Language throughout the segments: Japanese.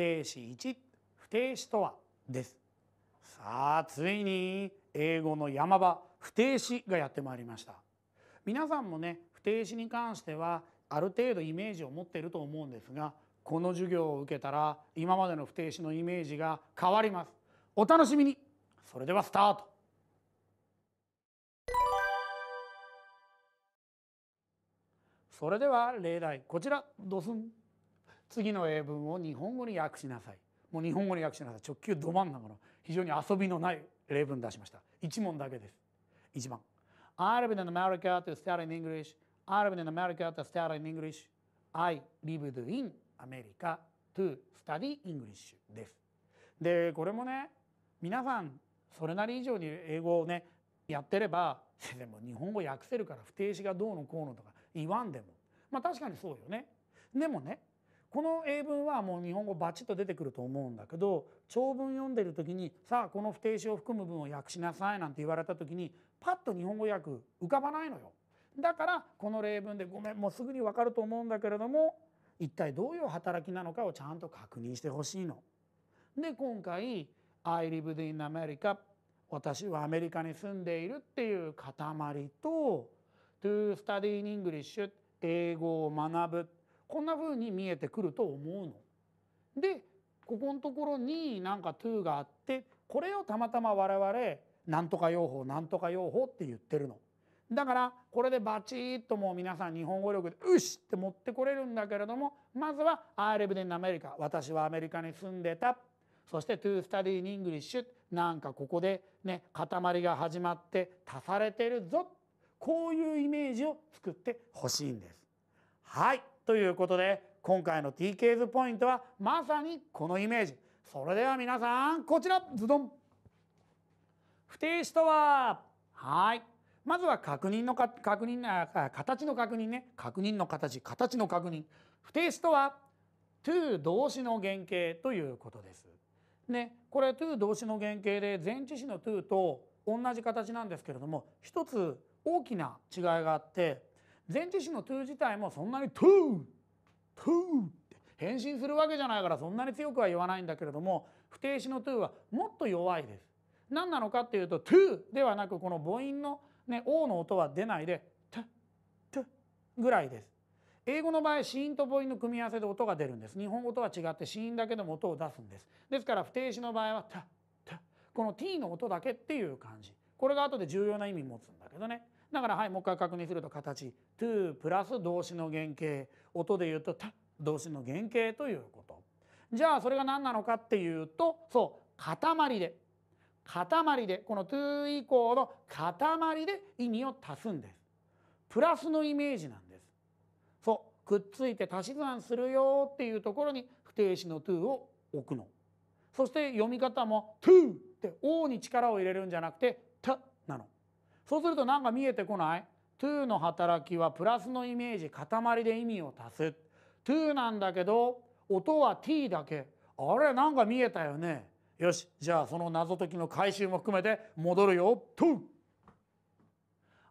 定詞1不定詞とはですさあついに英語の山場不定詞がやってまいりました皆さんもね不定詞に関してはある程度イメージを持っていると思うんですがこの授業を受けたら今までの不定詞のイメージが変わりますお楽しみにそれではスタートそれでは例題こちらドスン次の英文を日本語に訳しなさいもう日本語に訳しなさい直球ど真ん中の非常に遊びのない例文出しました1問だけです1番 I live in America to study in English I live in America to study in English I lived in America to study English ですでこれもね皆さんそれなり以上に英語をねやってれば先生も日本語訳せるから不定詞がどうのこうのとか言わんでもまあ確かにそうよねでもねこの英文はもう日本語バチッと出てくると思うんだけど長文読んでる時にさあこの不定詞を含む文を訳しなさいなんて言われた時にパッと日本語訳浮かばないのよ。だからこの例文でごめんもうすぐに分かると思うんだけれども一体どういう働きなのかをちゃんと確認してほしいの。で今回「I lived in America」私はアメリカに住んでいるっていう塊と「to study in English」英語を学ぶこんな風に見えてくると思うの。でここのところになんか to があってこれをたまたま我々なんとか用法なんとか用法って言ってるの。だからこれでバチッともう皆さん日本語力で「うし!」って持ってこれるんだけれどもまずは「I l i v e で in America」「私はアメリカに住んでた」そして「to study in English」なんかここでね塊が始まって足されてるぞこういうイメージを作ってほしいんです。はいということで今回の TK ズポイントはまさにこのイメージそれでは皆さんこちらズドン不定詞とははいまずは確認のか確認あ形の確認ね確認の形形の確認不定詞とは to 動詞の原型ということです。ね、これ to 動詞の原型で前置詞の to と同じ形なんですけれども一つ大きな違いがあって前置詞の to 自体もそんなに to to って変身するわけじゃないからそんなに強くは言わないんだけれども不定詞の to はもっと弱いです。何なのかっていうと to ではなくこの母音のね o の音は出ないで t t ぐらいです。英語の場合子音と母音の組み合わせで音が出るんです日本語とは違って子音だけでも音を出すんですですから不定詞の場合は「た」「た」この t の音だけっていう感じこれが後で重要な意味持つんだけどねだからはいもう一回確認すると形 to プラス動詞の原型音で言うと動詞の原型ということじゃあそれが何なのかっていうとそう塊で塊でこの to 以降の塊で意味を足すんですプラスのイメージなんですそうくっついて足し算するよっていうところに不定詞の to を置くのそして読み方も to って o に力を入れるんじゃなくて t そうすると何か見えてこない ?to の働きはプラスのイメージ塊で意味を足す to なんだけど音は t だけあれ何か見えたよねよしじゃあその謎解きの回収も含めて戻るよ to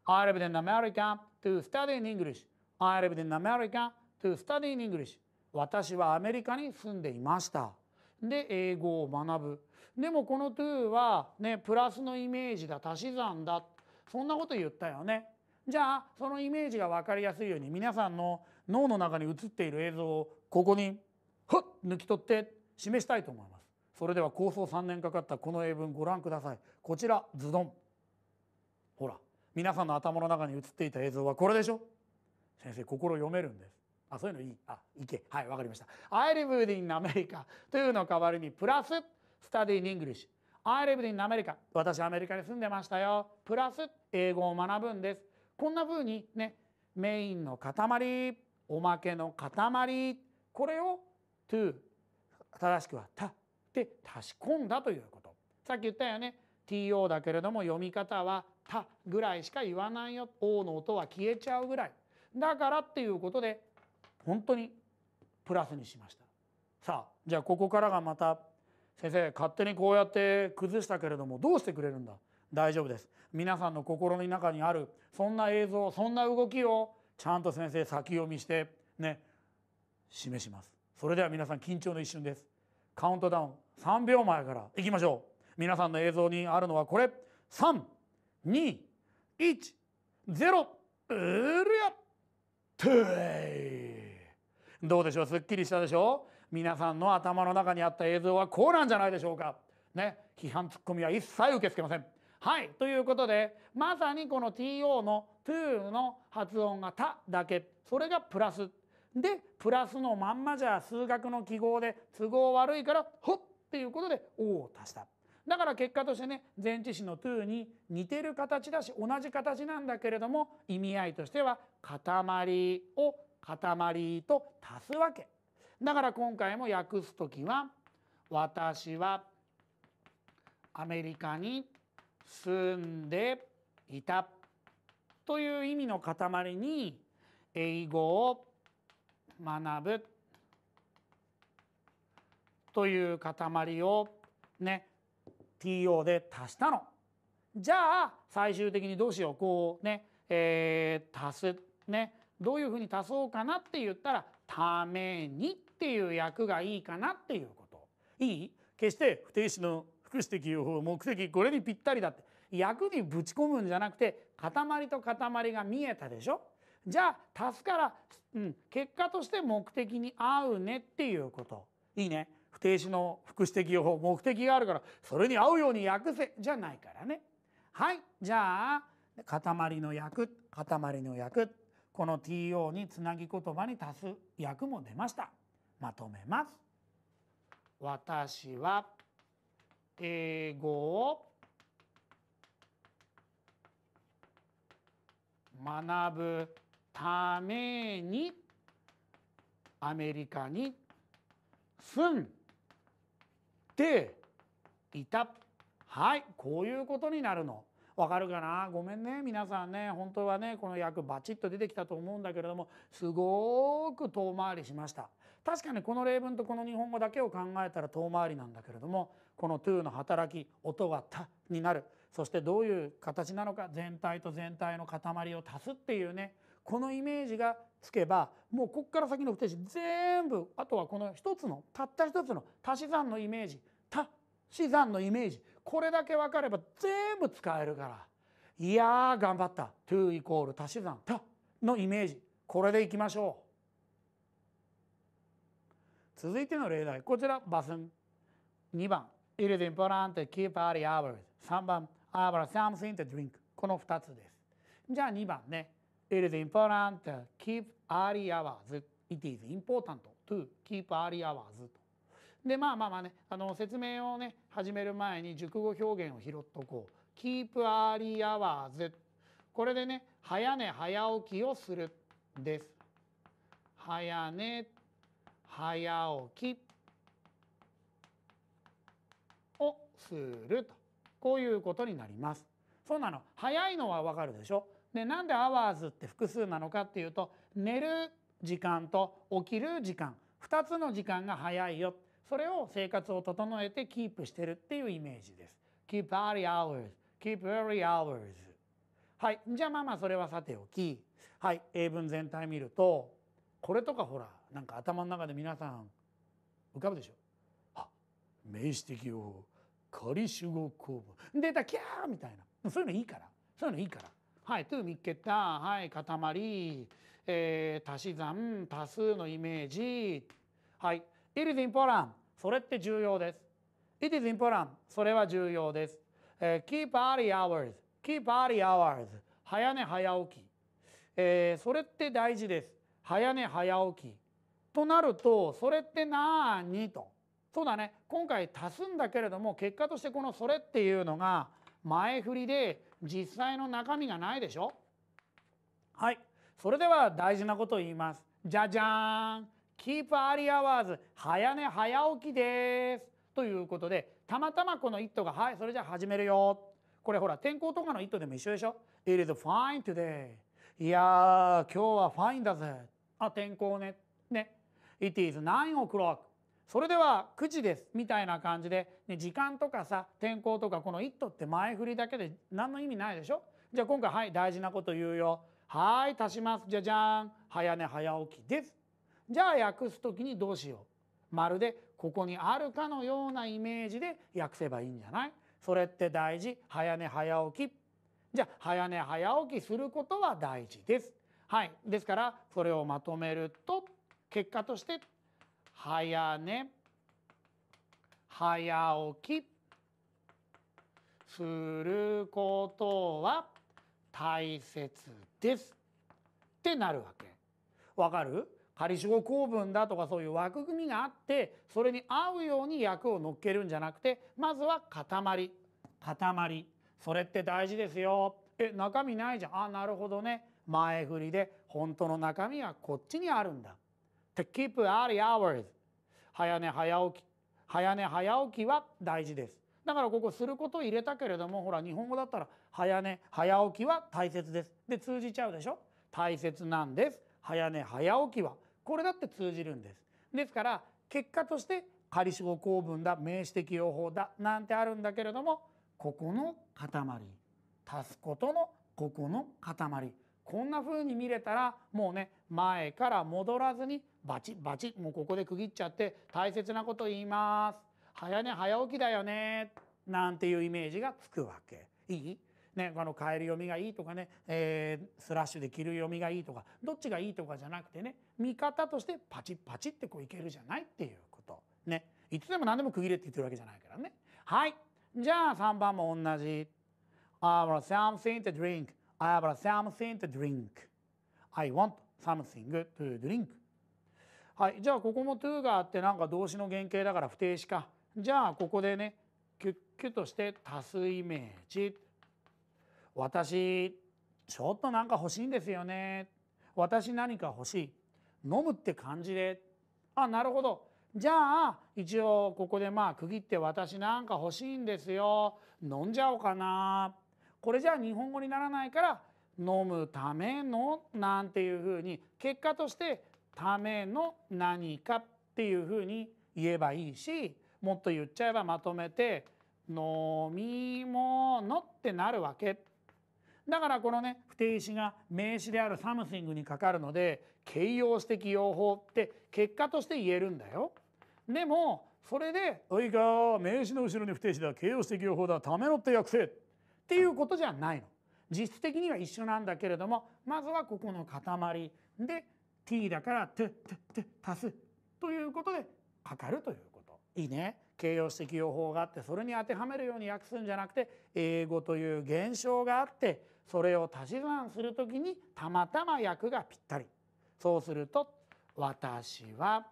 I lived in America to study in English I lived in America to study in English 私はアメリカに住んでいましたで英語を学ぶでもこの to はねプラスのイメージだ足し算だそんなこと言ったよねじゃあそのイメージが分かりやすいように皆さんの脳の中に映っている映像をここにふっ抜き取って示したいと思いますそれでは構想3年かかったこの英文ご覧くださいこちらズドンほら皆さんの頭の中に映っていた映像はこれでしょ先生心読めるんですあそういうのいいあいけはいわかりました I live in America というの代わりにプラス study in English I lived in America 私アメリカに住んでましたよプラス英語を学ぶんですこんな風にねメインの塊おまけの塊これを to 正しくは「た」で足し込んだということさっき言ったよね TO だけれども読み方は「た」ぐらいしか言わないよ「O」の音は消えちゃうぐらいだからっていうことで本当にプラスにしましたさあじゃあここからがまた先生勝手にこうやって崩したけれどもどうしてくれるんだ大丈夫です皆さんの心の中にあるそんな映像そんな動きをちゃんと先生先読みしてね示しますそれでは皆さん緊張の一瞬ですカウントダウン3秒前からいきましょう皆さんの映像にあるのはこれ321 0うりゃトゥどうでしょうすっきりしたでしょう皆さんの頭の中にあった映像はこうなんじゃないでしょうかね批判ツッコミは一切受け付けませんはいということでまさにこの TO の to の発音が「た」だけそれがプラスでプラスのまんまじゃ数学の記号で都合悪いから「ほっ」っていうことで「お」を足した。だから結果としてね前置詞の to に似てる形だし同じ形なんだけれども意味合いとしては塊を塊と足すわけだから今回も訳す時は「私はアメリカに住んでいた」という意味の塊に英語を学ぶという塊をね TO で足したの。じゃあ最終的にどうしようこうね、えー、足すねどういうふうに足そうかなって言ったら「ために」っていう訳がいいかなっていうこと。いい決して不定詞の副詞的用法目的これにぴったりだって訳にぶち込むんじゃなくて塊と塊が見えたでしょじゃあ足すから、うん、結果として目的に合うねっていうこといいね不定詞の副詞的用法目的があるからそれに合うように訳せじゃないからねはいじゃあ塊の役塊の役この TO につなぎ言葉に足す訳も出ましたまとめます私は英語を学ぶためにアメリカに住んでいたはいこういうことになるの。わかるかなごめんね皆さんね本当はねこの役バチッと出てきたと思うんだけれどもすごく遠回りしました確かにこの例文とこの日本語だけを考えたら遠回りなんだけれどもこの to の働き音が「た」になるそしてどういう形なのか全体と全体の塊を足すっていうねこのイメージがつけばもうこっから先の不定詞全部あとはこの一つのたった一つの足し算のイメージ足し算のイメージこれだけ分かれば全部使えるからいや頑張った2イコール足し算たのイメージこれでいきましょう続いての例題こちらバスン2番 It is important to keep out the hours 3番 I have something to drink この2つですじゃあ2番ね It is important to keep early hours It is important to keep early hours でまあまあまあねあの説明をね始める前に熟語表現を拾っとこう「keep early hours」これでね「早寝早起きをする」です。早寝早起きをするとこういうことになります。そうなの早いのはわかるでしょでなんで「アワーズ」って複数なのかっていうと寝る時間と起きる時間2つの時間が早いよそれを生活を整えてキープしてるっていうイメージです。keep early hours, keep early hours. はい。じゃあまあまあそれはさておき、はい。英文全体見ると、これとかほら、なんか頭の中で皆さん浮かぶでしょ。あ、名詞的用語、仮主語公文。出た、キャーみたいな。そういうのいいから。そういうのいいから。はい、to 見っけた、はい、塊、えー、足し算、多数のイメージ。はい、it is important それって重要です。It is important. それは重要です。えー、keep early hours. keep early hours. 早寝早起き。えー、それって大事です。早寝早起き。となると、それってなーにと。そうだね。今回足すんだけれども、結果としてこのそれっていうのが前振りで実際の中身がないでしょはい。それでは大事なことを言います。じゃじゃーん。キ e プアーリーアワー s 早寝早起きですということでたまたまこの「イット!」が「はいそれじゃあ始めるよ」これほら天候とかの「イット!」でも一緒でしょ「It is fine today」いやー今日はファインだぜあ天候ねね It is nine o'clock それでは9時ですみたいな感じで、ね、時間とかさ天候とかこの「イット!」って前振りだけで何の意味ないでしょじゃあ今回はい大事なこと言うよはい足しますじゃじゃん早寝早起きですじゃあ訳す時にどうしようまるでここにあるかのようなイメージで訳せばいいんじゃないそれって大事早寝早起きじゃあ早寝早起きすることは大事です。はい、ですからそれをまとめると結果として早寝早起きすることは大切ですってなるわけ。わかる仮称公文だとかそういう枠組みがあってそれに合うように役を乗っけるんじゃなくてまずは塊塊それって大事ですよえ中身ないじゃんあなるほどね前振りで本当の中身はこっちにあるんだ to keep early hours 早寝早起き早寝早起きは大事ですだからここすることを入れたけれどもほら日本語だったら早寝早起きは大切ですで通じちゃうでしょ大切なんです早寝早起きはこれだって通じるんですですから結果として仮死後公文だ名詞的用法だなんてあるんだけれどもここの塊足すことのここの塊こんな風に見れたらもうね前から戻らずにバチバチもうここで区切っちゃって大切なこと言います早寝早起きだよねなんていうイメージがつくわけいいね、あのカエ読みがいいとかね、えー、スラッシュで着る読みがいいとかどっちがいいとかじゃなくてね見方としてパチッパチってこういけるじゃないっていうこと。ね、いつでも何でも区切れって言ってるわけじゃないからね。はいじゃあ3番も同じ。I w a something to drink. I a something to drink. I want something to drink. はい、じゃあここも to があってなんか動詞の原型だから不定詞か。じゃあここでねキュッキュッとして足すイメージ。私ちょっとなんか欲しいんですよね私何か欲しい飲むって感じであなるほどじゃあ一応ここでまあ区切って私なんか欲しいんですよ飲んじゃおうかなこれじゃあ日本語にならないから飲むためのなんていうふうに結果としてための何かっていうふうに言えばいいしもっと言っちゃえばまとめて飲み物ってなるわけだからこのね不定詞が名詞であるサムシングにかかるので形容詞的用法って結果として言えるんだよ。でもそれで「おいか名詞の後ろに不定詞だ形容詞的用法だためろって訳せ」っていうことじゃないの。実質的には一緒なんだけれどもまずはここの塊で t だから「t」「t」「t」足すということでかかるということ。いいね。形容詞的用法があってそれに当てはめるように訳すんじゃなくて英語という現象があってそれを足し算するときにたまたま役がぴったりそうすると私は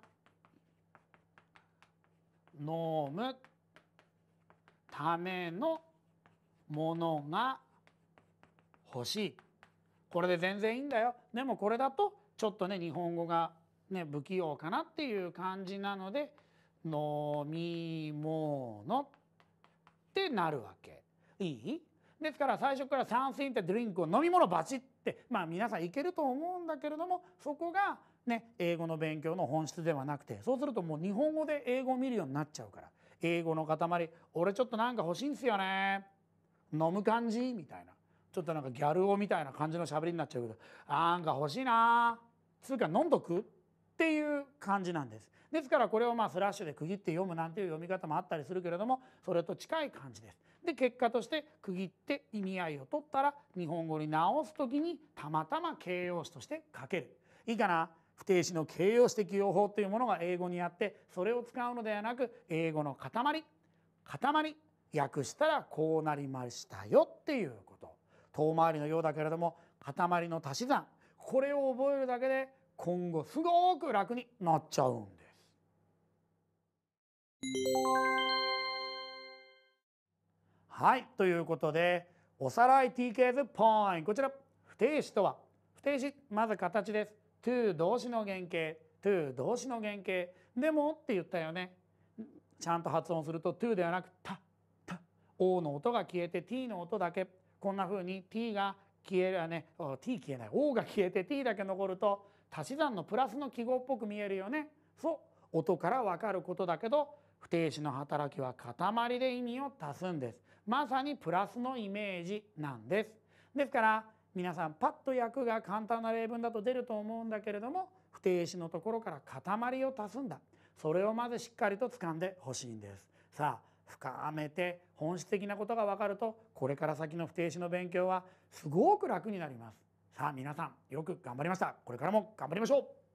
飲むためのものが欲しいこれで全然いいんだよでもこれだとちょっとね日本語が、ね、不器用かなっていう感じなので飲み物ってなるわけいいですから最初からサンスインってドリンクを飲み物バチってまあ皆さんいけると思うんだけれどもそこがね英語の勉強の本質ではなくてそうするともう日本語で英語を見るようになっちゃうから英語の塊俺ちょっとなんか欲しいんすよね飲む感じみたいなちょっとなんかギャル語みたいな感じの喋りになっちゃうけどなんか欲しいなつうか飲んどくっていう感じなんですですからこれをまあスラッシュで区切って読むなんていう読み方もあったりするけれどもそれと近い感じですで結果として区切って意味合いを取ったら日本語に直す時にたまたま形容詞として書ける。いいかな不定詞の形容詞的用法というものが英語にあってそれを使うのではなく英語の塊塊訳したらこうなりましたよっていうこと遠回りのようだけれども塊の足し算これを覚えるだけで今後すごく楽になっちゃうんです。はい、ということで、おさらい TK's ポイント。こちら、不定詞とは、不定詞、まず形です。to 動詞の原型、to 動詞の原型。でもって言ったよね。ちゃんと発音すると to ではなくた、た、o の音が消えて t の音だけ。こんな風に t が消えるね、t 消えない、o が消えて t だけ残ると足し算のプラスの記号っぽく見えるよね。そう、音からわかることだけど、不定詞の働きは塊で意味を足すんですまさにプラスのイメージなんですですから皆さんパッと訳が簡単な例文だと出ると思うんだけれども不定詞のところから塊を足すんだそれをまずしっかりと掴んでほしいんですさあ深めて本質的なことがわかるとこれから先の不定詞の勉強はすごく楽になりますさあ皆さんよく頑張りましたこれからも頑張りましょう